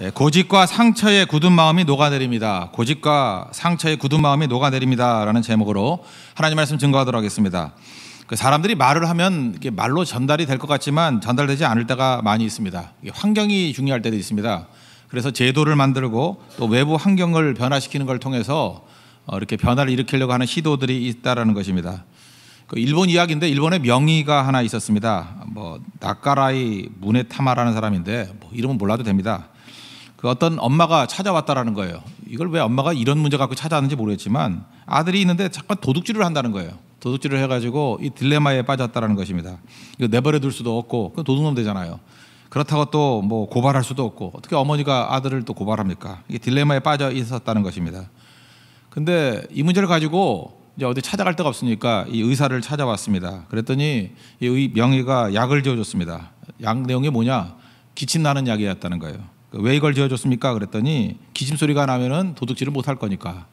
예, 고집과 상처의 굳은 마음이 녹아내립니다. 고집과 상처의 굳은 마음이 녹아내립니다라는 제목으로 하나님 말씀 증거하도록 하겠습니다. 그 사람들이 말을 하면 말로 전달이 될 것 같지만 전달되지 않을 때가 많이 있습니다. 환경이 중요할 때도 있습니다. 그래서 제도를 만들고 또 외부 환경을 변화시키는 걸 통해서 어, 이렇게 변화를 일으키려고 하는 시도들이 있다는 것입니다. 그 일본 이야기인데 일본의 명의가 하나 있었습니다. 뭐 나카라이 무네타마라는 사람인데 뭐 이름은 몰라도 됩니다. 그 어떤 엄마가 찾아왔다라는 거예요. 이걸 왜 엄마가 이런 문제 갖고 찾아왔는지 모르겠지만 아들이 있는데 잠깐 도둑질을 한다는 거예요. 도둑질을 해가지고 이 딜레마에 빠졌다라는 것입니다. 이거 내버려둘 수도 없고 그 도둑놈 되잖아요. 그렇다고 또 뭐 고발할 수도 없고 어떻게 어머니가 아들을 또 고발합니까? 이게 딜레마에 빠져 있었다는 것입니다. 근데 이 문제를 가지고 이제 어디 찾아갈 데가 없으니까 이 의사를 찾아왔습니다. 그랬더니 이 명의가 약을 지어줬습니다. 약 내용이 뭐냐? 기침 나는 약이었다는 거예요. 그 왜 이걸 지어줬습니까? 그랬더니 기침 소리가 나면은 도둑질을 못할 거니까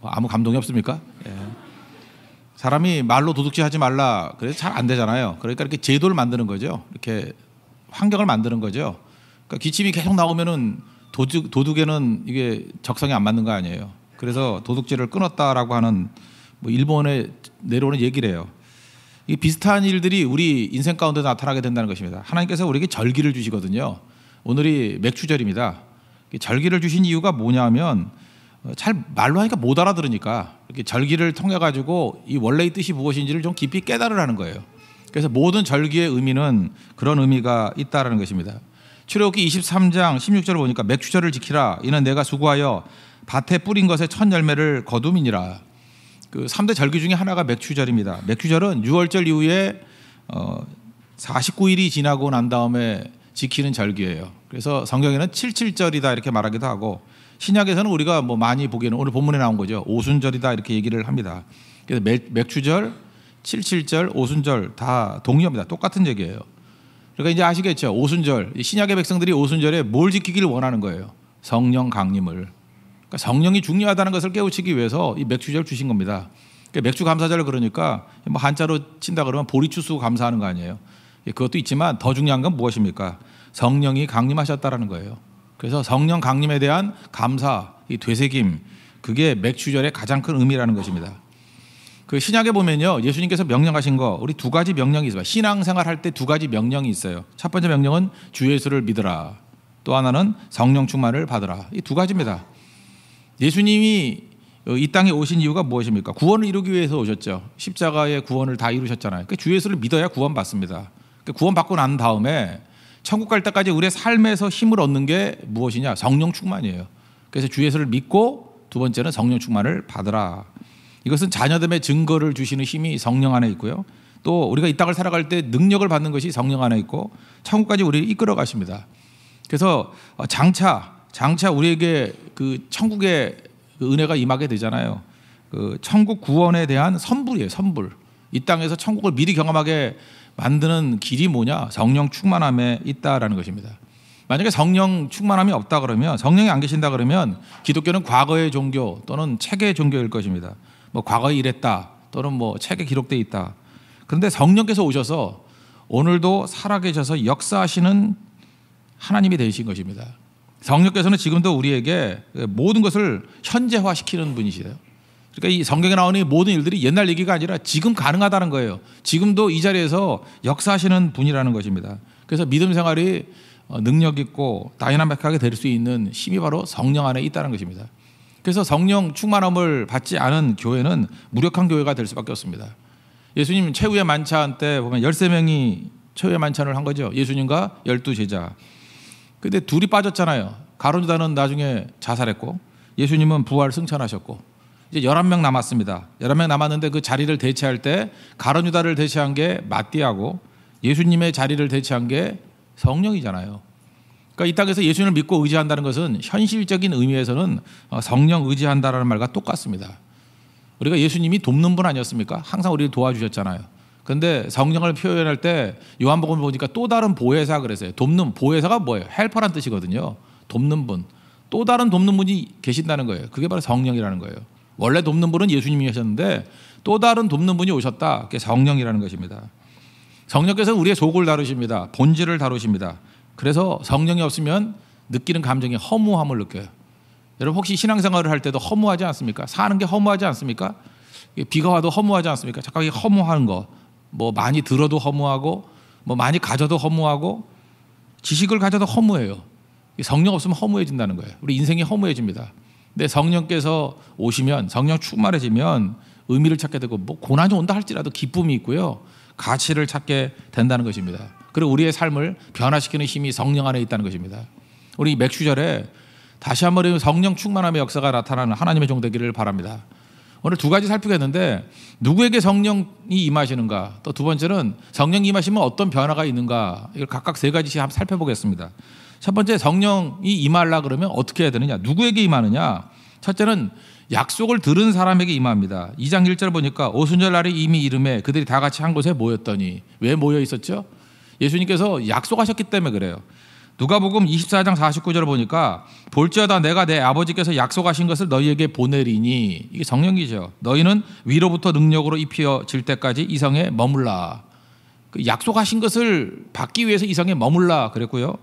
뭐 아무 감동이 없습니까? 예. 사람이 말로 도둑질 하지 말라 그래서 잘 안 되잖아요. 그러니까 이렇게 제도를 만드는 거죠. 이렇게 환경을 만드는 거죠. 그러니까 기침이 계속 나오면은 도둑 도둑에는 이게 적성이 안 맞는 거 아니에요. 그래서 도둑질을 끊었다라고 하는 뭐 일본에 내려오는 얘기래요. 이 비슷한 일들이 우리 인생 가운데 나타나게 된다는 것입니다. 하나님께서 우리에게 절기를 주시거든요. 오늘이 맥주절입니다. 절기를 주신 이유가 뭐냐면 어, 잘 말로 하니까 못 알아들으니까 이렇게 절기를 통해 가지고 이 원래의 뜻이 무엇인지를 좀 깊이 깨달으라는 거예요. 그래서 모든 절기의 의미는 그런 의미가 있다라는 것입니다. 출애굽기 23장 16절을 보니까 맥주절을 지키라 이는 내가 수고하여 밭에 뿌린 것에 첫 열매를 거둠이니라. 그 3대 절기 중에 하나가 맥주절입니다. 맥주절은 6월절 이후에 어 49일이 지나고 난 다음에 지키는 절기예요. 그래서 성경에는 77절이다 이렇게 말하기도 하고 신약에서는 우리가 뭐 많이 보기에는 오늘 본문에 나온 거죠. 오순절이다 이렇게 얘기를 합니다. 그래서 맥, 추절 77절, 오순절 다 동의합니다. 똑같은 얘기예요. 그러니까 이제 아시겠죠. 오순절 신약의 백성들이 오순절에 뭘 지키기를 원하는 거예요. 성령 강림을. 그러니까 성령이 중요하다는 것을 깨우치기 위해서 이맥주절 주신 겁니다. 그러니까 맥주 감사절 그러니까 뭐 한자로 친다 그러면 보리추수 감사하는 거 아니에요. 그것도 있지만 더 중요한 건 무엇입니까? 성령이 강림하셨다라는 거예요. 그래서 성령 강림에 대한 감사, 이 되새김, 그게 맥주절의 가장 큰 의미라는 것입니다. 그 신약에 보면요, 예수님께서 명령하신 거, 우리 두 가지 명령이 있어요. 신앙생활 할 때 두 가지 명령이 있어요. 첫 번째 명령은 주 예수를 믿으라. 또 하나는 성령 충만을 받으라. 이 두 가지입니다. 예수님이 이 땅에 오신 이유가 무엇입니까? 구원을 이루기 위해서 오셨죠. 십자가의 구원을 다 이루셨잖아요. 그러니까 주 예수를 믿어야 구원 받습니다. 그러니까 구원 받고 난 다음에 천국 갈 때까지 우리의 삶에서 힘을 얻는 게 무엇이냐? 성령 충만이에요. 그래서 주 예수를 믿고 두 번째는 성령 충만을 받으라. 이것은 자녀됨의 증거를 주시는 힘이 성령 안에 있고요. 또 우리가 이 땅을 살아갈 때 능력을 받는 것이 성령 안에 있고 천국까지 우리를 이끌어 가십니다. 그래서 어, 장차 장차 우리에게 그 천국의 그 은혜가 임하게 되잖아요. 그 천국 구원에 대한 선불이에요. 선불. 이 땅에서 천국을 미리 경험하게 만드는 길이 뭐냐? 성령 충만함에 있다라는 것입니다. 만약에 성령 충만함이 없다 그러면 성령이 안 계신다 그러면 기독교는 과거의 종교 또는 책의 종교일 것입니다. 뭐 과거에 이랬다 또는 뭐 책에 기록돼 있다. 그런데 성령께서 오셔서 오늘도 살아계셔서 역사하시는 하나님이 되신 것입니다. 성령께서는 지금도 우리에게 모든 것을 현재화시키는 분이시대요. 그러니까 이 성경에 나오는 모든 일들이 옛날 얘기가 아니라 지금 가능하다는 거예요. 지금도 이 자리에서 역사하시는 분이라는 것입니다. 그래서 믿음 생활이 어, 능력 있고 다이나믹하게 될 수 있는 힘이 바로 성령 안에 있다는 것입니다. 그래서 성령 충만함을 받지 않은 교회는 무력한 교회가 될 수밖에 없습니다. 예수님 최후의 만찬 때 보면 13명이 최후의 만찬을 한 거죠. 예수님과 1 2 제자. 근데 둘이 빠졌잖아요. 가론유다는 나중에 자살했고 예수님은 부활 승천하셨고 이제 11명 남았습니다. 11명 남았는데 그 자리를 대체할 때 가론 유다를 대체한 게 마띠하고 예수님의 자리를 대체한 게 성령이잖아요. 그러니까 이 땅에서 예수님을 믿고 의지한다는 것은 현실적인 의미에서는 어, 성령 의지한다라는 말과 똑같습니다. 우리가 예수님이 돕는 분 아니었습니까? 항상 우리를 도와주셨잖아요. 근데 성령을 표현할 때 요한복음 보니까 또 다른 보혜사 그랬어요. 돕는 보혜사가 뭐예요? 헬퍼란 뜻이거든요. 돕는 분. 또 다른 돕는 분이 계신다는 거예요. 그게 바로 성령이라는 거예요. 원래 돕는 분은 예수님이셨는데 또 다른 돕는 분이 오셨다. 그게 성령이라는 것입니다. 성령께서 우리의 속을 다루십니다. 본질을 다루십니다. 그래서 성령이 없으면 느끼는 감정이 허무함을 느껴요. 여러분 혹시 신앙생활을 할 때도 허무하지 않습니까? 사는 게 허무하지 않습니까? 비가 와도 허무하지 않습니까? 잠깐 이 허무한 거, 뭐 많이 들어도 허무하고, 뭐 많이 가져도 허무하고, 지식을 가져도 허무해요. 성령 없으면 허무해진다는 거예요. 우리 인생이 허무해집니다. 근데 성령께서 오시면 성령 충만해지면 의미를 찾게 되고 뭐 고난이 온다 할지라도 기쁨이 있고요. 가치를 찾게 된다는 것입니다. 그리고 우리의 삶을 변화시키는 힘이 성령 안에 있다는 것입니다. 우리 맥주절에 다시 한번 성령 충만함의 역사가 나타나는 하나님의 종되기를 바랍니다. 오늘 두 가지 살피겠는데 누구에게 성령이 임하시는가 또 두 번째는 성령 이 임하시면 어떤 변화가 있는가 이걸 각각 세 가지씩 한번 살펴보겠습니다. 첫 번째 성령이 임하려 그러면 어떻게 해야 되느냐? 누구에게 임하느냐? 첫째는 약속을 들은 사람에게 임합니다. 2장 1절 보니까 오순절 날이 이미 이름에 그들이 다 같이 한 곳에 모였더니 왜 모여 있었죠? 예수님께서 약속하셨기 때문에 그래요. 누가복음 24장 49절을 보니까 볼지어다 내가 내 아버지께서 약속하신 것을 너희에게 보내리니 이게 성령이죠. 너희는 위로부터 능력으로 입혀질 때까지 이 성에 머물라. 그 약속하신 것을 받기 위해서 이 성에 머물라 그랬고요.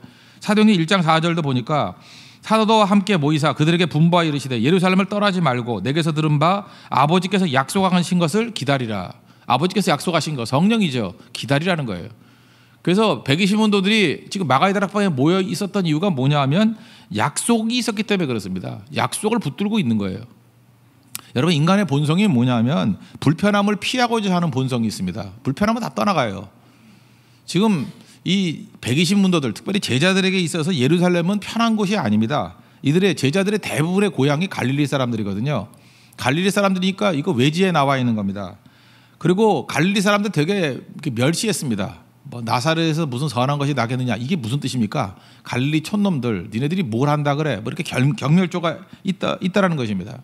사도행전 1장 4절도 보니까 사도와 함께 모이사 그들에게 분부하 여 이르시되 예루살렘을 떠나지 말고 내게서 들은 바 아버지께서 약속하신 것을 기다리라. 아버지께서 약속하신 것 성령이죠. 기다리라는 거예요. 그래서 120문도들이 지금 마가이 다락방에 모여 있었던 이유가 뭐냐 하면 약속이 있었기 때문에 그렇습니다. 약속을 붙들고 있는 거예요. 여러분 인간의 본성이 뭐냐면 하 불편함을 피하고자 하는 본성이 있습니다. 불편함은 다 떠나가요. 지금 이 120문도들 특별히 제자들에게 있어서 예루살렘은 편한 곳이 아닙니다. 이들의 제자들의 대부분의 고향이 갈릴리 사람들이거든요. 갈릴리 사람들이니까 이거 외지에 나와 있는 겁니다. 그리고 갈릴리 사람들 되게 멸시했습니다. 뭐 나사렛에서 무슨 선한 것이 나겠느냐 이게 무슨 뜻입니까? 갈릴리 촌놈들 니네들이 뭘 한다 그래? 뭐 이렇게 경, 경멸조가 있다 있다라는 것입니다.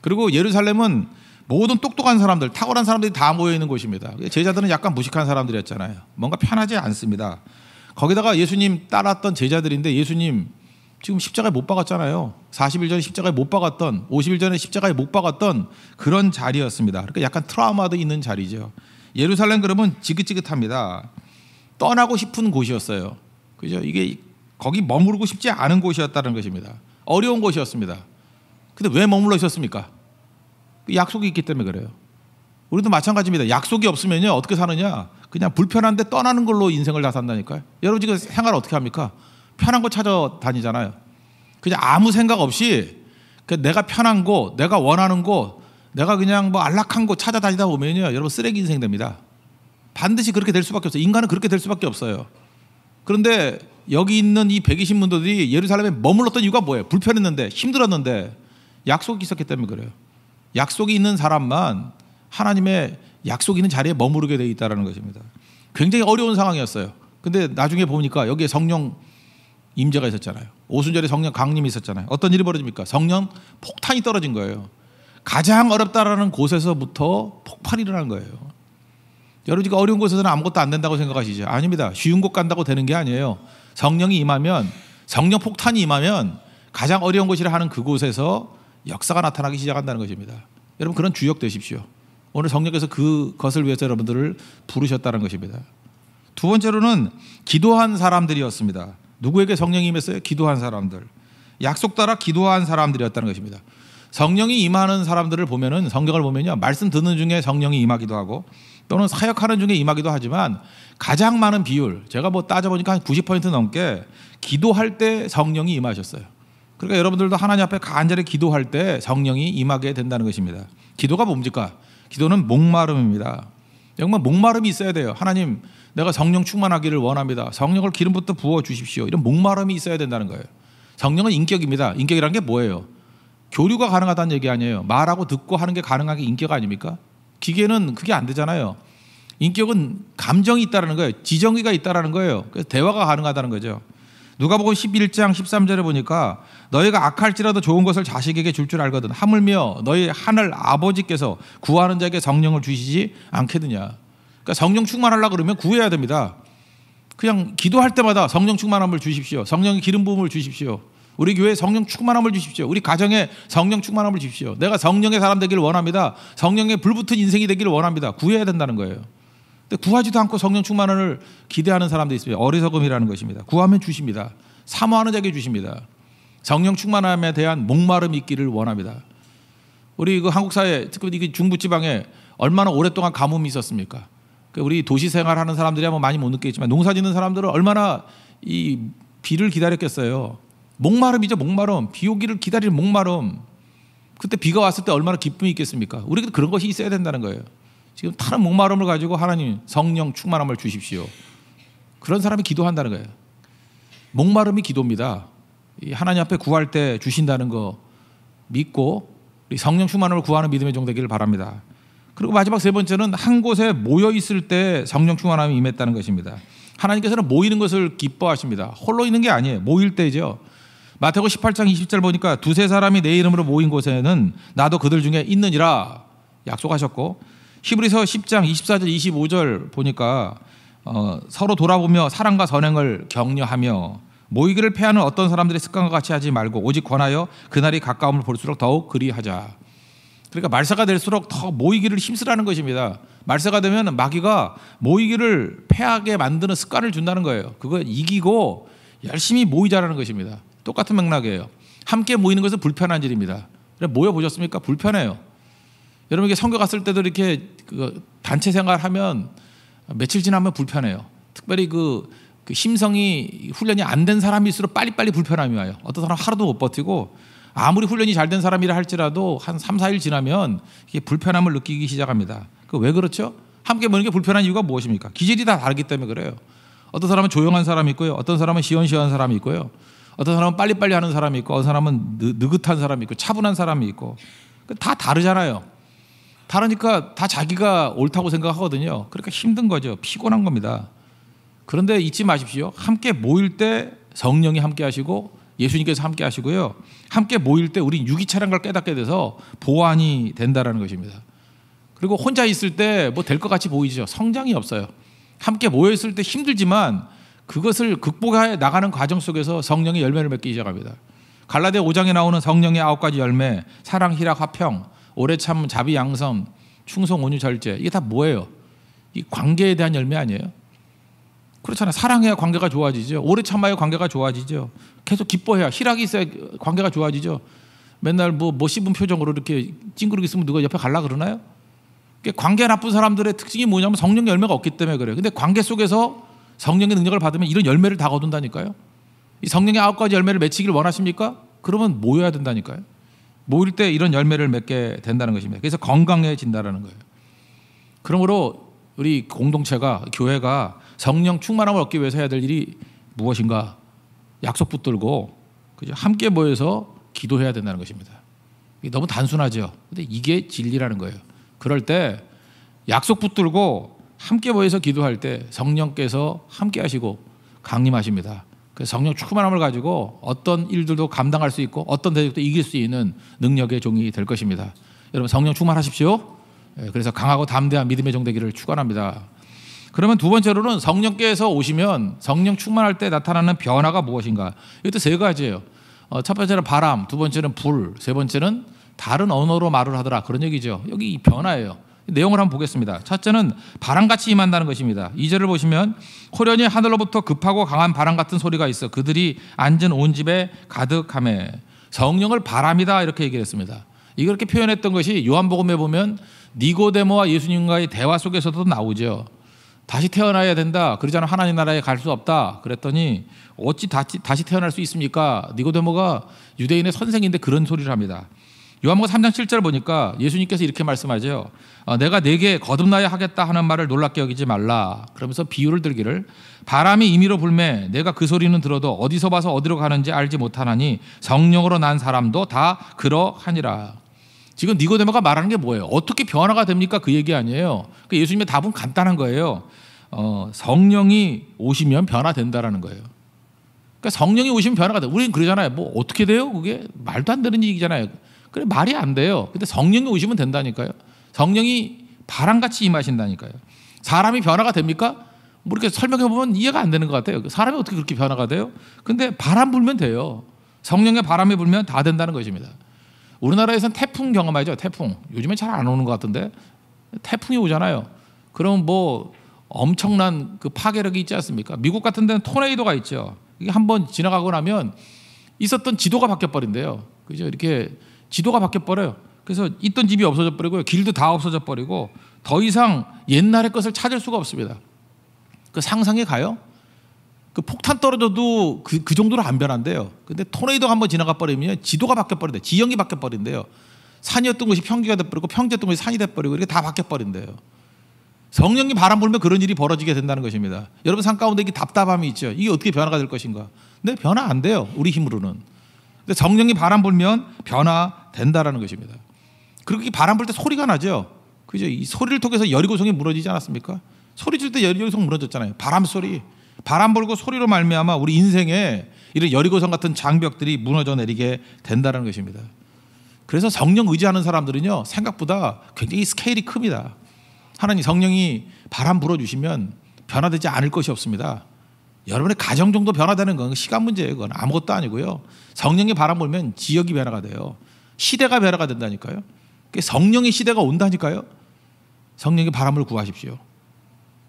그리고 예루살렘은 모든 똑똑한 사람들, 탁월한 사람들이 다 모여 있는 곳입니다. 제자들은 약간 무식한 사람들이었잖아요. 뭔가 편하지 않습니다. 거기다가 예수님 따랐던 제자들인데 예수님 지금 십자가에 못 박았잖아요. 40일 전에 십자가에 못 박았던, 50일 전에 십자가에 못 박았던 그런 자리였습니다. 그러니까 약간 트라우마도 있는 자리죠. 예루살렘 그러면 지긋지긋합니다. 떠나고 싶은 곳이었어요. 그죠? 이게 거기 머무르고 싶지 않은 곳이었다는 것입니다. 어려운 곳이었습니다. 근데 왜 머물러 있었습니까? 약속이 있기 때문에 그래요. 우리도 마찬가지입니다. 약속이 없으면요 어떻게 사느냐? 그냥 불편한데 떠나는 걸로 인생을 다 산다니까요. 여러분 지금 생활 어떻게 합니까? 편한 거 찾아다니잖아요. 그냥 아무 생각 없이 그 내가 편한 거, 내가 원하는 거, 내가 그냥 뭐 안락한 거 찾아다니다 보면요 여러분 쓰레기 인생 됩니다. 반드시 그렇게 될 수밖에 없어요. 인간은 그렇게 될 수밖에 없어요. 그런데 여기 있는 이1 2 0문들이 예루살렘에 머물렀던 이유가 뭐예요? 불편했는데 힘들었는데 약속이 있었기 때문에 그래요. 약속이 있는 사람만 하나님의 약속 이 있는 자리에 머무르게 돼있다는 것입니다. 굉장히 어려운 상황이었어요. 근데 나중에 보니까 여기에 성령 임재가 있었잖아요. 오순절에 성령 강림이 있었잖아요. 어떤 일이 벌어집니까? 성령 폭탄이 떨어진 거예요. 가장 어렵다라는 곳에서부터 폭발이 일어난 거예요. 여러분 지금 어려운 곳에서는 아무것도 안 된다고 생각하시죠? 아닙니다. 쉬운 곳 간다고 되는 게 아니에요. 성령이 임하면 성령 폭탄이 임하면 가장 어려운 곳이라 하는 그곳에서 역사가 나타나기 시작한다는 것입니다. 여러분 그런 주역 되십시오. 오늘 성령께서 그것을 위해서 여러분들을 부르셨다는 것입니다. 두 번째로는 기도한 사람들이었습니다. 누구에게 성령이 임했어요? 기도한 사람들. 약속 따라 기도한 사람들이었다는 것입니다. 성령이 임하는 사람들을 보면은 성경을 보면요. 말씀 듣는 중에 성령이 임하기도 하고 또는 사역하는 중에 임하기도 하지만 가장 많은 비율 제가 뭐 따져보니까 한 90% 넘게 기도할 때 성령이 임하셨어요. 그러니까 여러분들도 하나님 앞에 간절히 기도할 때 성령이 임하게 된다는 것입니다. 기도가 뭡니까? 기도는 목마름입니다. 정말 목마름이 있어야 돼요. 하나님, 내가 성령 충만하기를 원합니다. 성령을 기름부터 부어 주십시오. 이런 목마름이 있어야 된다는 거예요. 성령은 인격입니다. 인격이란게 뭐예요? 교류가 가능하다는 얘기 아니에요. 말하고 듣고 하는 게 가능한 게 인격 아닙니까? 기계는 그게 안 되잖아요. 인격은 감정이 있다라는 거예요. 지정의가 있다라는 거예요. 그래서 대화가 가능하다는 거죠. 누가복음 11장 13절에 보니까 너희가 악할지라도 좋은 것을 자식에게 줄줄 줄 알거든 하물며 너희 하늘 아버지께서 구하는 자에게 성령을 주시지 않겠느냐. 그러니까 성령 충만하려 그러면 구해야 됩니다. 그냥 기도할 때마다 성령 충만함을 주십시오. 성령의 기름 부음을 주십시오. 우리 교회에 성령 충만함을 주십시오. 우리 가정에 성령 충만함을 주십시오. 내가 성령의 사람 되기를 원합니다. 성령의 불붙은 인생이 되기를 원합니다. 구해야 된다는 거예요. 근데 구하지도 않고 성령 충만을 기대하는 사람도 있습니다. 어리석음이라는 것입니다. 구하면 주십니다. 사모하는 자에게 주십니다. 성령 충만함에 대한 목마름 이 있기를 원합니다. 우리 그 한국 사회 특히 중부 지방에 얼마나 오랫동안 가뭄이 있었습니까? 그 우리 도시 생활하는 사람들이 아마 뭐 많이 못 느끼겠지만 농사짓는 사람들은 얼마나 이 비를 기다렸겠어요. 목마름이죠, 목마름. 비 오기를 기다리는 목마름. 그때 비가 왔을 때 얼마나 기쁨이 있겠습니까? 우리도 그런 것이 있어야 된다는 거예요. 지금 다른 목마름을 가지고 하나님 성령 충만함을 주십시오. 그런 사람이 기도한다는 거예요. 목마름이 기도입니다. 하나님 앞에 구할 때 주신다는 거 믿고 성령 충만함을 구하는 믿음의 종 되기를 바랍니다. 그리고 마지막 세 번째는 한 곳에 모여 있을 때 성령 충만함이 임했다는 것입니다. 하나님께서는 모이는 것을 기뻐하십니다. 홀로 있는 게 아니에요. 모일 때죠. 마태고 18장 20절 보니까 두세 사람이 내 이름으로 모인 곳에는 나도 그들 중에 있느니라 약속하셨고 히브리서 10장 24절 25절 보니까 어, 서로 돌아보며 사랑과 선행을 격려하며 모이기를 패하는 어떤 사람들의 습관과 같이 하지 말고 오직 권하여 그날이 가까움을 볼수록 더욱 그리하자. 그러니까 말세가 될수록 더 모이기를 힘쓰라는 것입니다. 말세가 되면 마귀가 모이기를 패하게 만드는 습관을 준다는 거예요. 그걸 이기고 열심히 모이자라는 것입니다. 똑같은 맥락이에요. 함께 모이는 것은 불편한 일입니다. 모여 보셨습니까? 불편해요. 여러분 에게성교 갔을 때도 이렇게 그 단체 생활하면 며칠 지나면 불편해요. 특별히 그, 그 심성이 훈련이 안 된 사람일수록 빨리빨리 불편함이 와요. 어떤 사람 하루도 못 버티고 아무리 훈련이 잘 된 사람이라 할지라도 한 3, 4일 지나면 이게 불편함을 느끼기 시작합니다. 그 왜 그렇죠? 함께 먹는 게 불편한 이유가 무엇입니까? 기질이 다 다르기 때문에 그래요. 어떤 사람은 조용한 사람이 있고요. 어떤 사람은 시원시원한 사람이 있고요. 어떤 사람은 빨리빨리 하는 사람이 있고 어떤 사람은 느긋한 사람이 있고 차분한 사람이 있고 그 다 다르잖아요. 다르니까 다 자기가 옳다고 생각하거든요. 그러니까 힘든 거죠. 피곤한 겁니다. 그런데 잊지 마십시오. 함께 모일 때 성령이 함께 하시고 예수님께서 함께 하시고요. 함께 모일 때우리유기차량걸 깨닫게 돼서 보완이 된다라는 것입니다. 그리고 혼자 있을 때 뭐 될 것 같이 보이죠. 성장이 없어요. 함께 모여 있을 때 힘들지만 그것을 극복해 나가는 과정 속에서 성령의 열매를 맺기 시작합니다. 갈라디아 5장에 나오는 성령의 아홉 가지 열매, 사랑, 희락, 화평, 오래 참 자비 양성, 충성 온유 절제 이게 다 뭐예요? 이 관계에 대한 열매 아니에요? 그렇잖아요. 사랑해야 관계가 좋아지죠. 오래 참아야 관계가 좋아지죠. 계속 기뻐해야 희락이 있어야 관계가 좋아지죠. 맨날 뭐뭐 뭐 씹은 표정으로 이렇게 찡그리고 있으면 누가 옆에 갈라 그러나요? 관계 나쁜 사람들의 특징이 뭐냐면 성령 열매가 없기 때문에 그래요. 근데 관계 속에서 성령의 능력을 받으면 이런 열매를 다 거둔다니까요. 이 성령의 아홉 가지 열매를 맺히길 원하십니까? 그러면 모여야 된다니까요. 모일 때 이런 열매를 맺게 된다는 것입니다. 그래서 건강해진다라는 거예요. 그러므로 우리 공동체가 교회가 성령 충만함을 얻기 위해서 해야 될 일이 무엇인가? 약속 붙들고 그죠? 함께 모여서 기도해야 된다는 것입니다. 너무 단순하죠. 근데 이게 진리라는 거예요. 그럴 때 약속 붙들고 함께 모여서 기도할 때 성령께서 함께 하시고 강림하십니다. 그 성령 충만함을 가지고 어떤 일들도 감당할 수 있고 어떤 대적도 이길 수 있는 능력의 종이 될 것입니다. 여러분 성령 충만하십시오. 예, 그래서 강하고 담대한 믿음의 종 되기를 축원합니다. 그러면 두 번째로는 성령께서 오시면 성령 충만할 때 나타나는 변화가 무엇인가? 이것도 세 가지예요. 어, 첫 번째는 바람, 두 번째는 불, 세 번째는 다른 언어로 말을 하더라 그런 얘기죠. 여기 변화예요. 내용을 한번 보겠습니다. 첫째는 바람같이 임한다는 것입니다. 2절을 보시면 호련히 하늘로부터 급하고 강한 바람 같은 소리가 있어 그들이 앉은 온 집에 가득함에 성령을 바람이다 이렇게 얘기를 했습니다. 이렇게 표현했던 것이 요한복음에 보면 니고데모와 예수님과의 대화 속에서도 나오죠. 다시 태어나야 된다. 그러지 않 하나님 나라에 갈 수 없다. 그랬더니 어찌 다시, 다시 태어날 수 있습니까? 니고데모가 유대인의 선생인데 그런 소리를 합니다. 요한복음 3장 7절 보니까 예수님께서 이렇게 말씀하죠. 어, 내가 내게 거듭나야 하겠다 하는 말을 놀랍게 여기지 말라. 그러면서 비유를 들기를 바람이 임의로 불매 내가 그 소리는 들어도 어디서 봐서 어디로 가는지 알지 못하나니 성령으로 난 사람도 다 그러하니라. 지금 니고데모가 말하는 게 뭐예요? 어떻게 변화가 됩니까? 그 얘기 아니에요. 그 예수님의 답은 간단한 거예요. 어, 성령이 오시면 변화된다라는 거예요. 그러니까 성령이 오시면 변화가 돼. 우리는 그러잖아요. 뭐 어떻게 돼요? 그게 말도 안 되는 얘기잖아요. 그래 말이 안 돼요. 근데 성령이 오시면 된다니까요. 성령이 바람같이 임하신다니까요. 사람이 변화가 됩니까? 뭐 이렇게 설명해 보면 이해가 안 되는 것 같아요. 사람이 어떻게 그렇게 변화가 돼요? 근데 바람 불면 돼요. 성령의 바람이 불면 다 된다는 것입니다. 우리나라에선 태풍 경험하죠. 태풍. 요즘에 잘 안 오는 것 같은데 태풍이 오잖아요. 그럼 뭐 엄청난 그 파괴력이 있지 않습니까? 미국 같은 데는 토네이도가 있죠. 이게 한번 지나가고 나면 있었던 지도가 바뀌어 버린대요. 그죠? 이렇게 지도가 바뀌어 버려요. 그래서 있던 집이 없어져 버리고요. 길도 다 없어져 버리고 더 이상 옛날의 것을 찾을 수가 없습니다. 그 상상에 가요. 그 폭탄 떨어져도 그, 그 정도로 안 변한대요. 근데 토네이도가 한번 지나가 버리면 지도가 바뀌어 버린대요. 지형이 바뀌어 버린대요. 산이었던 것이 평지가 돼 버리고 평지였던 것이 산이 돼 버리고 이렇게 다 바뀌어 버린대요. 성령이 바람 불면 그런 일이 벌어지게 된다는 것입니다. 여러분 상 가운데 이 답답함이 있죠. 이게 어떻게 변화가 될 것인가? 근데 네, 변화 안 돼요. 우리 힘으로는. 근데 성령이 바람 불면 변화된다라는 것입니다. 그렇게 바람 불 때 소리가 나죠. 그죠? 이 소리를 통해서 여리고성이 무너지지 않았습니까? 소리 칠때 여리고성 무너졌잖아요. 바람 소리. 바람 불고 소리로 말미암아 우리 인생에 이런 여리고성 같은 장벽들이 무너져 내리게 된다는 것입니다. 그래서 성령 의지하는 사람들은요 생각보다 굉장히 스케일이 큽니다. 하나님 성령이 바람 불어주시면 변화되지 않을 것이 없습니다. 여러분의 가정 정도 변화되는 건 시간 문제예요. 그건 아무것도 아니고요. 성령의 바람 불면 지역이 변화가 돼요. 시대가 변화가 된다니까요. 성령의 시대가 온다니까요. 성령의 바람을 구하십시오.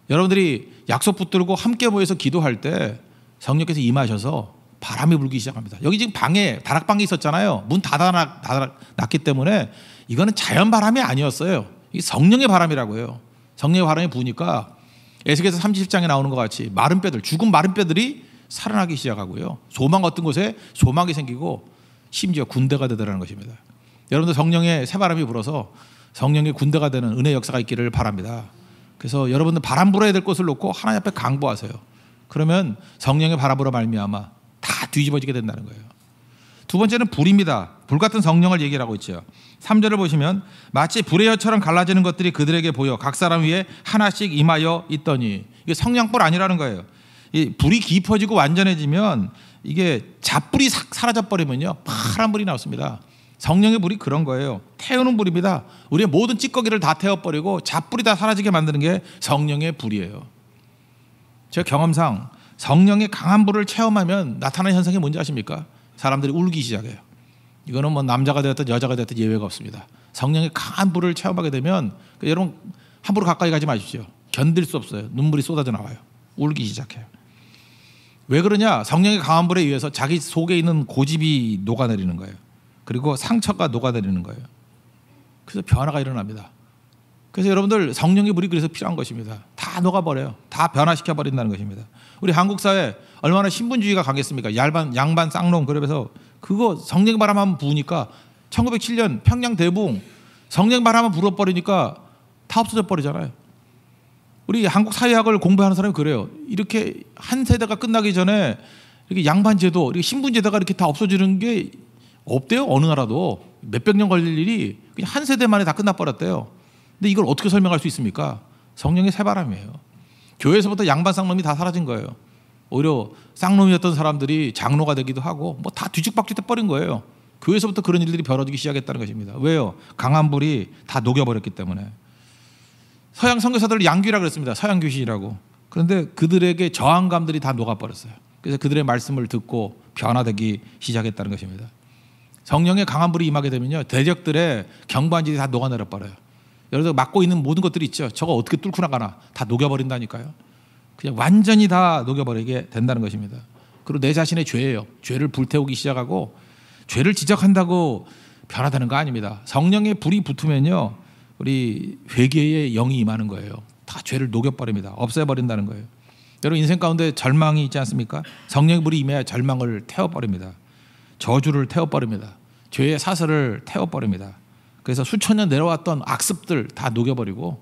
여러분들이 약속 붙들고 함께 모여서 기도할 때 성령께서 임하셔서 바람이 불기 시작합니다. 여기 지금 방에 다락방이 있었잖아요. 문 닫아놨기 때문에 이거는 자연 바람이 아니었어요. 이 성령의 바람이라고 해요. 성령의 바람이 부니까 에스겔서 37장에 나오는 것 같이 마른 뼈들 죽은 마른 뼈들이 살아나기 시작하고요. 소망 어떤 곳에 소망이 생기고 심지어 군대가 되더라는 것입니다. 여러분들 성령의 새바람이 불어서 성령의 군대가 되는 은혜 역사가 있기를 바랍니다. 그래서 여러분들 바람 불어야 될 곳을 놓고 하나님 앞에 강구하세요. 그러면 성령의 바람으로 말미암아 다 뒤집어지게 된다는 거예요. 두 번째는 불입니다. 불 같은 성령을 얘기를 하고 있죠. 3절을 보시면 마치 불의 혀처럼 갈라지는 것들이 그들에게 보여 각 사람 위에 하나씩 임하여 있더니 이게 성령불 아니라는 거예요. 이 불이 깊어지고 완전해지면 이게 잡불이 싹 사라져 버리면요. 파란 불이 나왔습니다. 성령의 불이 그런 거예요. 태우는 불입니다. 우리의 모든 찌꺼기를 다 태워 버리고 잡불이 다 사라지게 만드는 게 성령의 불이에요. 제 경험상 성령의 강한 불을 체험하면 나타나는 현상이 뭔지 아십니까? 사람들이 울기 시작해요. 이거는 뭐 남자가 되었든 여자가 되었든 예외가 없습니다. 성령의 강한 불을 체험하게 되면 그러니까 여러분 함부로 가까이 가지 마십시오. 견딜 수 없어요. 눈물이 쏟아져 나와요. 울기 시작해요. 왜 그러냐? 성령의 강한 불에 의해서 자기 속에 있는 고집이 녹아내리는 거예요. 그리고 상처가 녹아내리는 거예요. 그래서 변화가 일어납니다. 그래서 여러분들 성령의 불이 그래서 필요한 것입니다. 다 녹아버려요. 다 변화시켜버린다는 것입니다. 우리 한국 사회 얼마나 신분주의가 강했습니까? 얄반, 양반, 쌍놈 그래서 그거 성령 바람 한번 부으니까 1907년 평양 대부흥 성령 바람 한번 불어버리니까 다 없어져 버리잖아요. 우리 한국 사회학을 공부하는 사람이 그래요. 이렇게 한 세대가 끝나기 전에 이렇게 양반 제도, 이렇게 신분 제도가 이렇게 다 없어지는 게 없대요. 어느 나라도 몇백 년 걸릴 일이 그냥 한 세대 만에 다 끝나버렸대요. 근데 이걸 어떻게 설명할 수 있습니까? 성령의 새바람이에요. 교회에서부터 양반 쌍놈이 다 사라진 거예요. 오히려 쌍놈이었던 사람들이 장로가 되기도 하고 뭐 다 뒤죽박죽 떠버린 거예요. 교회에서부터 그런 일들이 벌어지기 시작했다는 것입니다. 왜요? 강한 불이 다 녹여버렸기 때문에. 서양 선교사들을 양귀라 그랬습니다. 서양 귀신이라고. 그런데 그들에게 저항감들이 다 녹아버렸어요. 그래서 그들의 말씀을 듣고 변화되기 시작했다는 것입니다. 성령의 강한 불이 임하게 되면요. 대적들의 경반질이 다 녹아내려 버려요. 예를 들 막고 있는 모든 것들이 있죠. 저거 어떻게 뚫고 나가나 다 녹여버린다니까요. 그냥 완전히 다 녹여버리게 된다는 것입니다. 그리고 내 자신의 죄예요. 죄를 불태우기 시작하고 죄를 지적한다고 변하다는 거 아닙니다. 성령의 불이 붙으면요, 우리 회개의 영이 임하는 거예요. 다 죄를 녹여버립니다. 없애버린다는 거예요. 여러분 인생 가운데 절망이 있지 않습니까? 성령의 불이 임해야 절망을 태워버립니다. 저주를 태워버립니다. 죄의 사슬을 태워버립니다. 그래서 수천 년 내려왔던 악습들 다 녹여버리고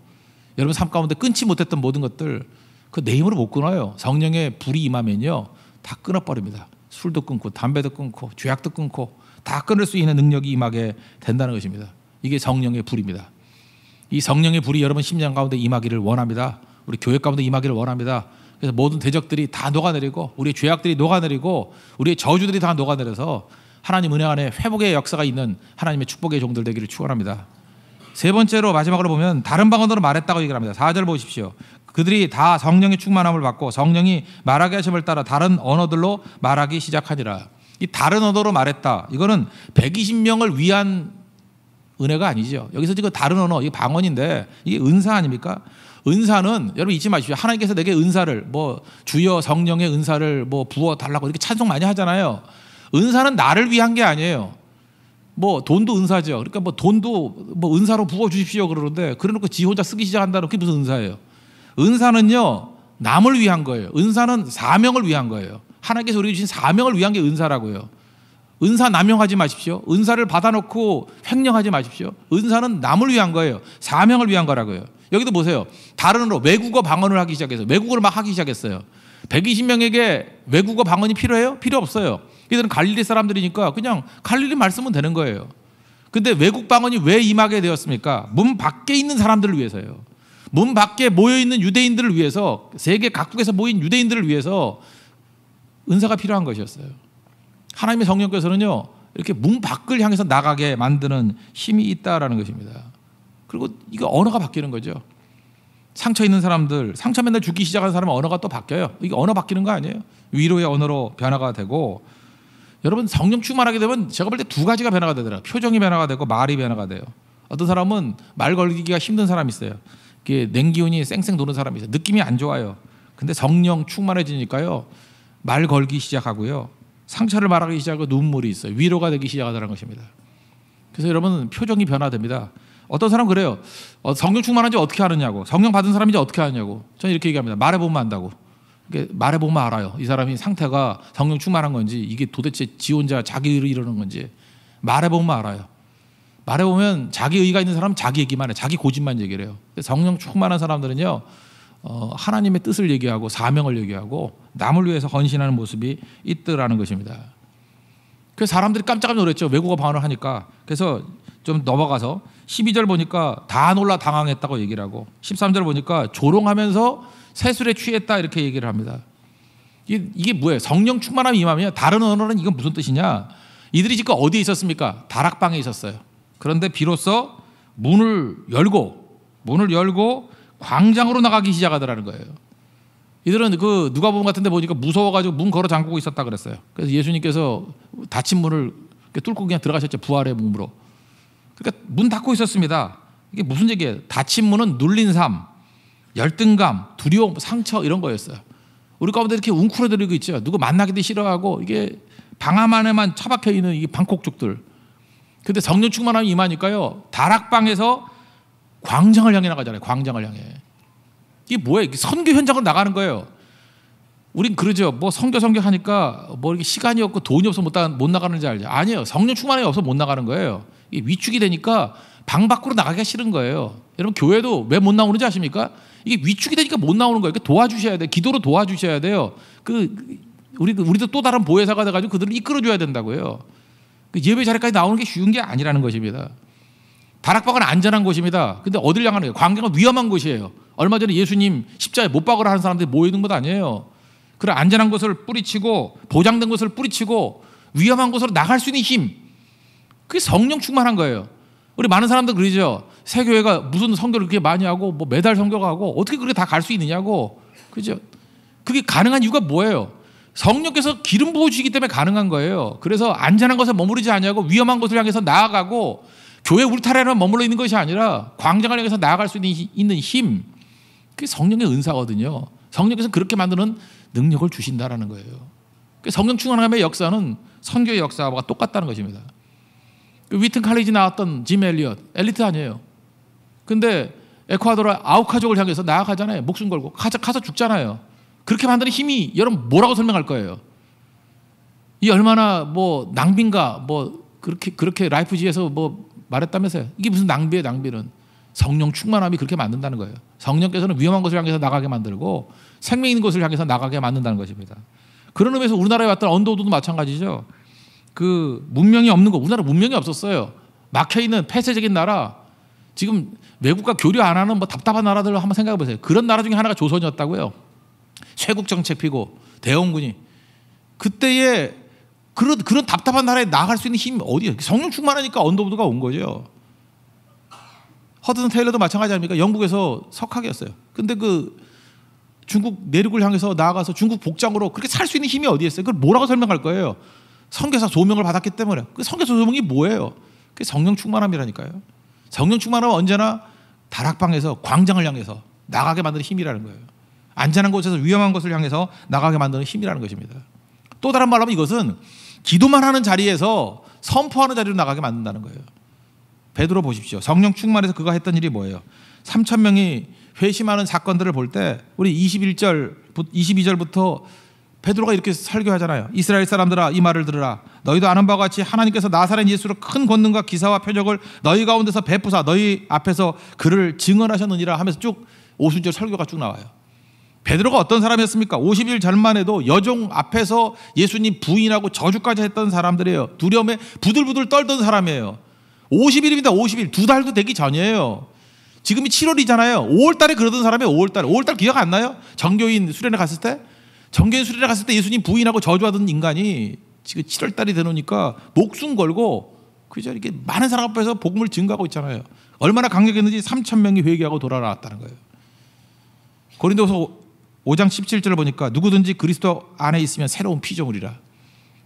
여러분 삶 가운데 끊지 못했던 모든 것들 그내 힘으로 못 끊어요. 성령의 불이 임하면요. 다 끊어버립니다. 술도 끊고 담배도 끊고 죄악도 끊고 다 끊을 수 있는 능력이 임하게 된다는 것입니다. 이게 성령의 불입니다. 이 성령의 불이 여러분 심장 가운데 임하기를 원합니다. 우리 교회 가운데 임하기를 원합니다. 그래서 모든 대적들이 다 녹아내리고 우리의 죄악들이 녹아내리고 우리의 저주들이 다 녹아내려서 하나님 은혜 안에 회복의 역사가 있는 하나님의 축복의 종들 되기를 축원합니다. 세 번째로 마지막으로 보면 다른 방언으로 말했다고 얘기를 합니다. 4절 보십시오. 그들이 다 성령의 충만함을 받고 성령이 말하게 하심을 따라 다른 언어들로 말하기 시작하니라. 이 다른 언어로 말했다. 이거는 120명을 위한 은혜가 아니죠. 여기서 지금 다른 언어, 이 방언인데 이게 은사 아닙니까? 은사는 여러분 잊지 마십시오. 하나님께서 내게 은사를 뭐 주여 성령의 은사를 뭐 부어 달라고 이렇게 찬송 많이 하잖아요. 은사는 나를 위한 게 아니에요. 뭐 돈도 은사죠. 그러니까 뭐 돈도 뭐 은사로 부어 주십시오 그러는데 그래놓고 지 혼자 쓰기 시작한다는 게 무슨 은사예요? 은사는요 남을 위한 거예요. 은사는 사명을 위한 거예요. 하나님께서 우리 주신 사명을 위한 게 은사라고요. 은사 남용하지 마십시오. 은사를 받아놓고 횡령하지 마십시오. 은사는 남을 위한 거예요. 사명을 위한 거라고요. 여기도 보세요. 다른 으로 외국어 방언을 하기 시작해서 외국어를 막 하기 시작했어요. 120명에게 외국어 방언이 필요해요? 필요 없어요. 이들은 갈릴리 사람들이니까 그냥 갈릴리 말씀은 되는 거예요. 근데 외국 방언이 왜 임하게 되었습니까? 문 밖에 있는 사람들을 위해서요. 문 밖에 모여 있는 유대인들을 위해서 세계 각국에서 모인 유대인들을 위해서 은사가 필요한 것이었어요. 하나님의 성령께서는요 이렇게 문 밖을 향해서 나가게 만드는 힘이 있다라는 것입니다. 그리고 이거 언어가 바뀌는 거죠. 상처 있는 사람들, 상처 맨날 죽기 시작한 사람은 언어가 또 바뀌어요. 이게 언어 바뀌는 거 아니에요? 위로의 언어로 변화가 되고 여러분 성령 충만하게 되면 제가 볼 때 두 가지가 변화가 되더라고요. 표정이 변화가 되고 말이 변화가 돼요. 어떤 사람은 말 걸기가 힘든 사람이 있어요. 이게 냉기운이 쌩쌩 도는 사람이 있어요. 느낌이 안 좋아요. 근데 성령 충만해지니까요. 말 걸기 시작하고요. 상처를 말하기 시작하고 눈물이 있어요. 위로가 되기 시작하다는 것입니다. 그래서 여러분 표정이 변화됩니다. 어떤 사람 그래요. 어, 성령 충만한지 어떻게 하느냐고. 성령 받은 사람인지 어떻게 하느냐고. 저는 이렇게 얘기합니다. 말해보면 안다고. 말해보면 알아요. 이 사람이 상태가 성령 충만한 건지 이게 도대체 지 혼자 자기를 이러는 건지 말해보면 알아요. 말해보면 자기 의가 있는 사람은 자기 얘기만 해. 자기 고집만 얘기를 해요. 성령 충만한 사람들은요. 어, 하나님의 뜻을 얘기하고 사명을 얘기하고 남을 위해서 헌신하는 모습이 있더라는 것입니다. 그래서 사람들이 깜짝깜짝 놀랐죠. 외국어 방언을 하니까. 그래서 좀 넘어가서 12절 보니까 다 놀라 당황했다고 얘기를 하고 13절 보니까 조롱하면서 세술에 취했다 이렇게 얘기를 합니다. 이게, 이게 뭐예요? 성령 충만함 임하면 다른 언어는 이건 무슨 뜻이냐? 이들이 지금 어디에 있었습니까? 다락방에 있었어요. 그런데 비로소 문을 열고 문을 열고 광장으로 나가기 시작하더라는 거예요. 이들은 그 누가복음 같은데 보니까 무서워가지고 문 걸어 잠그고 있었다 그랬어요. 그래서 예수님께서 닫힌 문을 뚫고 그냥 들어가셨죠 부활의 몸으로. 그러니까 문 닫고 있었습니다. 이게 무슨 얘기예요? 닫힌 문은 눌린 삶. 열등감, 두려움, 상처 이런 거였어요. 우리 가운데 이렇게 웅크러들고 있죠. 누구 만나기도 싫어하고 이게 방암 안에만 처박혀 있는 이 방콕족들. 근데 성령 충만함이 임하니까요. 다락방에서 광장을 향해 나가잖아요. 광장을 향해. 이게 뭐예요? 선교 현장으로 나가는 거예요. 우린 그러죠. 뭐 성교 성교 하니까 뭐 이렇게 시간이 없고 돈이 없어 못, 못 나가는지 알죠. 아니에요. 성령 충만이 없어 못 나가는 거예요. 위축이 되니까 방 밖으로 나가기가 싫은 거예요. 여러분 교회도 왜 못 나오는지 아십니까? 이게 위축이 되니까 못 나오는 거예요. 그러니까 도와주셔야 돼. 기도로 도와주셔야 돼요. 그 우리 우리도 또 다른 보혜사가 돼가지고 그들을 이끌어줘야 된다고요. 그 예배 자리까지 나오는 게 쉬운 게 아니라는 것입니다. 다락방은 안전한 곳입니다. 근데 어딜 향하는 거예요? 광경은 위험한 곳이에요. 얼마 전에 예수님 십자에 못 박으라 하는 사람들이 모이는 것 아니에요. 그런 안전한 곳을 뿌리치고 보장된 곳을 뿌리치고 위험한 곳으로 나갈 수 있는 힘. 그게 성령 충만한 거예요. 우리 많은 사람들 그러죠. 새 교회가 무슨 성교를 그렇게 많이 하고 뭐 매달 성교하고 어떻게 그렇게 다 갈 수 있느냐고. 그죠? 그게 가능한 이유가 뭐예요? 성령께서 기름 부어 주시기 때문에 가능한 거예요. 그래서 안전한 것에 머무르지 아니하고 위험한 곳을 향해서 나아가고 교회 울타리에만 머물러 있는 것이 아니라 광장을 향해서 나아갈 수 있는 힘. 그게 성령의 은사거든요. 성령께서 그렇게 만드는 능력을 주신다라는 거예요. 그 성령 충만함의 역사는 선교의 역사와 똑같다는 것입니다. 그 위튼 칼리지 나왔던 짐 엘리엇, 엘리트 아니에요. 근데 에콰도르 아우카족을 향해서 나아가잖아요. 목숨 걸고 가자 가서 죽잖아요. 그렇게 만드는 힘이 여러분 뭐라고 설명할 거예요? 이 얼마나 뭐 낭비인가 뭐 그렇게 그렇게 라이프지에서 뭐 말했다면서요. 이게 무슨 낭비의 낭비는. 성령 충만함이 그렇게 만든다는 거예요. 성령께서는 위험한 것을 향해서 나가게 만들고 생명 있는 것을 향해서 나가게 만든다는 것입니다. 그런 의미에서 우리나라에 왔던 언더우드도 마찬가지죠. 그 문명이 없는 거 우리나라 문명이 없었어요. 막혀 있는 폐쇄적인 나라. 지금 외국과 교류 안 하는 뭐 답답한 나라들로 한번 생각해 보세요. 그런 나라 중에 하나가 조선이었다고요. 쇄국 정책 피고 대원군이 그때에 그런 그런 답답한 나라에 나갈 수 있는 힘이 어디예요? 성령 충만하니까 언더우드가 온 거죠. 허드슨 테일러도 마찬가지 아닙니까? 영국에서 석학이었어요. 근데 그 중국 내륙을 향해서 나아가서 중국 복장으로 그렇게 살 수 있는 힘이 어디에 있어요? 그걸 뭐라고 설명할 거예요? 성교사 조명을 받았기 때문에 그 성교사 조명이 뭐예요? 그 성령 충만함이라니까요. 성령 충만함은 언제나 다락방에서 광장을 향해서 나가게 만드는 힘이라는 거예요. 안전한 곳에서 위험한 곳을 향해서 나가게 만드는 힘이라는 것입니다. 또 다른 말로 하면 이것은 기도만 하는 자리에서 선포하는 자리로 나가게 만든다는 거예요. 베드로 보십시오. 성령 충만해서 그가 했던 일이 뭐예요? 3천 명이 회심하는 사건들을 볼 때 우리 21절 22절부터 베드로가 이렇게 설교하잖아요. 이스라엘 사람들아 이 말을 들으라. 너희도 아는 바와 같이 하나님께서 나사렛 예수로 큰 권능과 기사와 표적을 너희 가운데서 베푸사 너희 앞에서 그를 증언하셨느니라 하면서 쭉 오순절 설교가 쭉 나와요. 베드로가 어떤 사람이었습니까? 50일 전만 해도 여종 앞에서 예수님 부인하고 저주까지 했던 사람들이에요. 두려움에 부들부들 떨던 사람이에요. 50일입니다. 50일. 두 달도 되기 전이에요. 지금이 7월이잖아요. 5월 달에 그러던 사람이 에요 5월 달에. 5월 달 기억 안 나요? 정교인 수련회 갔을 때? 정견수리라 갔을 때 예수님 부인하고 저주하던 인간이 지금 7월 달이 되노니까 목숨 걸고 그저 이렇게 많은 사람 앞에서 복음을 증가하고 있잖아요. 얼마나 강력했는지 3천 명이 회개하고 돌아왔다는 거예요. 고린도서 5장 17절을 보니까 누구든지 그리스도 안에 있으면 새로운 피조물이라.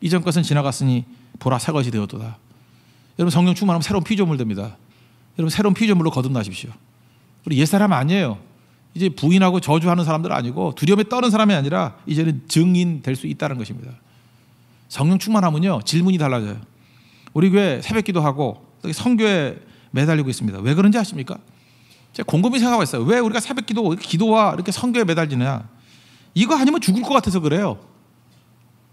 이전 것은 지나갔으니 보라 새 것이 되었도다. 여러분 성령 충만하면 새로운 피조물 됩니다. 여러분 새로운 피조물로 거듭나십시오. 우리 옛사람 아니에요. 이제 부인하고 저주하는 사람들 아니고 두려움에 떠는 사람이 아니라 이제는 증인 될 수 있다는 것입니다. 성령 충만하면요 질문이 달라져요. 우리 교회 새벽기도 하고 성교에 매달리고 있습니다. 왜 그런지 아십니까? 제가 곰곰이 생각하고 있어요. 왜 우리가 새벽기도 기도와 이렇게 성교에 매달리냐? 느 이거 아니면 죽을 것 같아서 그래요.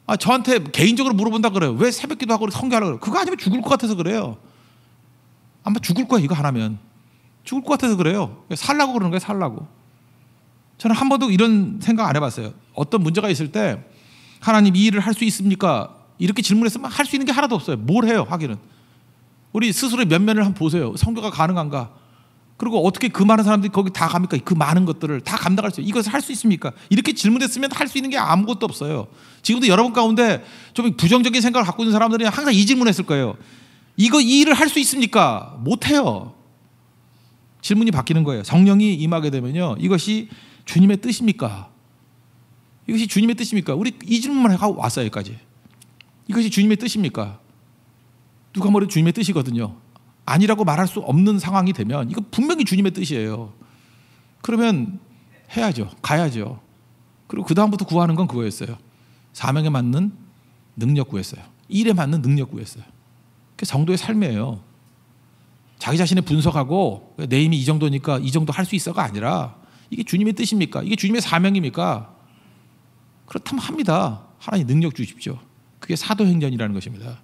아, 저한테 개인적으로 물어본다 그래요. 왜 새벽기도 하고 성교하라 그래요? 그거 아니면 죽을 것 같아서 그래요. 아마 죽을 거야 이거 하나면 죽을 것 같아서 그래요. 살라고 그러는 거예요. 살라고. 저는 한 번도 이런 생각 안 해봤어요. 어떤 문제가 있을 때 하나님 이 일을 할 수 있습니까? 이렇게 질문했으면 할 수 있는 게 하나도 없어요. 뭘 해요? 하기는 우리 스스로의 면면을 한번 보세요. 성교가 가능한가? 그리고 어떻게 그 많은 사람들이 거기 다 갑니까? 그 많은 것들을 다 감당할 수 이것을 할 수 있습니까? 이렇게 질문했으면 할 수 있는 게 아무것도 없어요. 지금도 여러분 가운데 좀 부정적인 생각을 갖고 있는 사람들이 항상 이 질문했을 거예요. 이거 이 일을 할 수 있습니까? 못 해요. 질문이 바뀌는 거예요. 성령이 임하게 되면요. 이것이 주님의 뜻입니까? 이것이 주님의 뜻입니까? 우리 이 질문만 하고 왔어요, 여기까지. 이것이 주님의 뜻입니까? 누가 뭐래도 주님의 뜻이거든요. 아니라고 말할 수 없는 상황이 되면 이거 분명히 주님의 뜻이에요. 그러면 해야죠. 가야죠. 그리고 그다음부터 구하는 건 그거였어요. 사명에 맞는 능력 구했어요. 일에 맞는 능력 구했어요. 그 정도의 삶이에요. 자기 자신의 분석하고 내 힘이 이 정도니까 이 정도 할 수 있어가 아니라 이게 주님의 뜻입니까? 이게 주님의 사명입니까? 그렇다면 합니다. 하나님 능력 주십시오. 그게 사도행전이라는 것입니다.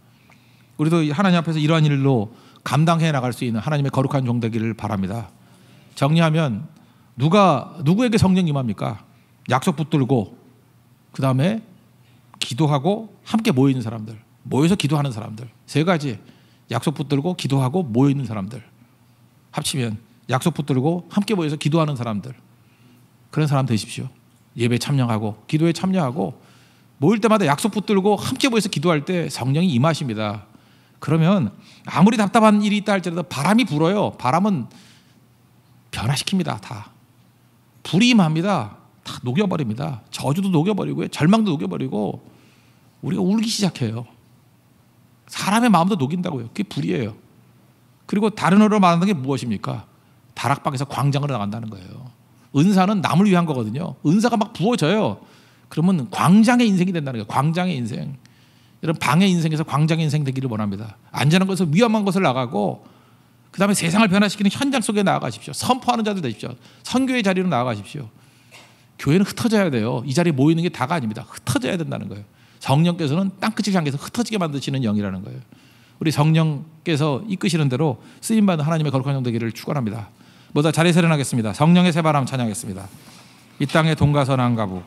우리도 하나님 앞에서 이러한 일로 감당해 나갈 수 있는 하나님의 거룩한 종되기를 바랍니다. 정리하면 누가 누구에게 성령 임합니까? 약속 붙들고 그 다음에 기도하고 함께 모여있는 사람들, 모여서 기도하는 사람들 세 가지 약속 붙들고 기도하고 모여 있는 사람들 합치면 약속 붙들고 함께 모여서 기도하는 사람들 그런 사람 되십시오. 예배 참여하고 기도에 참여하고 모일 때마다 약속 붙들고 함께 모여서 기도할 때 성령이 임하십니다. 그러면 아무리 답답한 일이 있다 할지라도 바람이 불어요. 바람은 변화시킵니다. 다 불이 임합니다. 다 녹여버립니다. 저주도 녹여버리고요. 절망도 녹여버리고 우리가 울기 시작해요. 사람의 마음도 녹인다고요. 그게 불이에요. 그리고 다른 어로 말하는 게 무엇입니까? 다락방에서 광장으로 나간다는 거예요. 은사는 남을 위한 거거든요. 은사가 막 부어져요. 그러면 광장의 인생이 된다는 거예요. 광장의 인생. 이런 방의 인생에서 광장의 인생 되기를 원합니다. 안전한 곳에서 위험한 곳을 나가고 그 다음에 세상을 변화시키는 현장 속에 나아가십시오. 선포하는 자들 되십시오. 선교의 자리로 나아가십시오. 교회는 흩어져야 돼요. 이 자리에 모이는 게 다가 아닙니다. 흩어져야 된다는 거예요. 성령께서는 땅끝을 향해서 흩어지게 만드시는 영이라는 거예요. 우리 성령께서 이끄시는 대로 쓰임받는 하나님의 거룩한 영 되기를 축원합니다. 모두 자리 세련하겠습니다. 성령의 새바람 찬양했습니다. 이 땅의 동가선 안가부